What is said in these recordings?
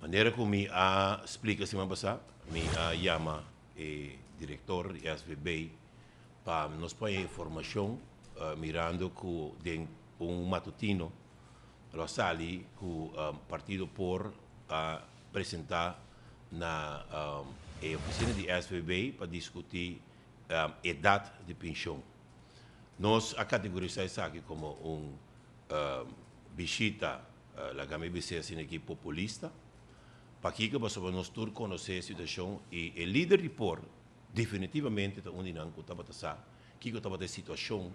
maneira como a explica semana passada, me a chama e eh, diretor e SVB para nos pôr informação uh, eh, mirando que tem um matutino lo que o eh, partido por apresentar na um, oficina de SVB para discutir um, idade de pensão. Nós a isso aqui como um, um bichita, uh, la gamibicê, assim aqui, populista, para ba soba nos tur a situação e é líder de ripor definitivamente está undi nan kutaba ta sa kiko taba a situação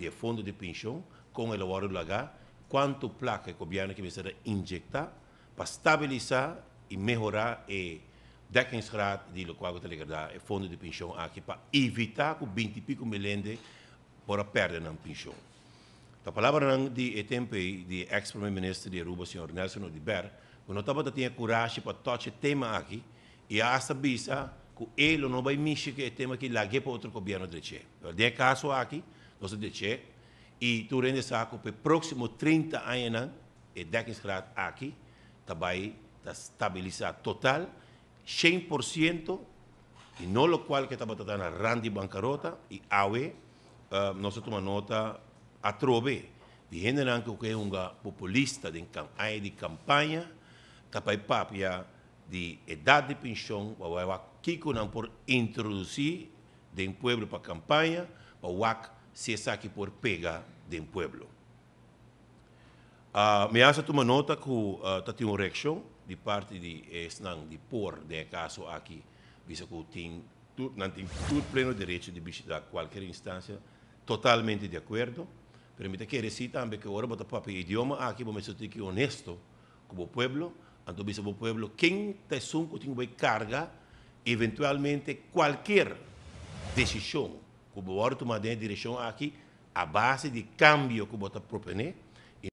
de fundo de pensão com do lagar quanto placa que o governo que precisa injetar para estabilizar e melhorar e dekkingsgraad die lokale telegerdar e é fundo de pensão aqui para evitar que 20 e pico milhões de para perder na pensão. A palavra de tempo de ex-primeiro-ministro de Aruba, senhor Nelson Odiber, Uno tampoco tiene coraje para tocar e tema aquí y e a que no va a mexer que tema que largue para otro gobierno de Che. De caso no se de Che. tú tu que saco para próximo 30 años, e 10 graus va a estabilizar total, 100%, y no lo cual que está batendo na grande bancarrota, y ahora, no se toma nota a trove. Viendo que hay un populista de campaña, tapai papia de edad de pensión para Kiko no por introducir de un pueblo para campaña campanha, para que si se saque por pega de un pueblo. Ah, me hace tomar nota que uh, ah, teniendo tem reacción de parte de eh, de por de caso aquí visto que tem tudo, pleno derecho de visitar cualquier instancia totalmente de acuerdo pero Permite quiere decir también que ahora agora a papel idioma aquí vamos ser honesto como pueblo, ante quem tem um Tezunco de carga, eventualmente qualquer decisão que vos tomar em direção aqui a base de cambio que o te propones,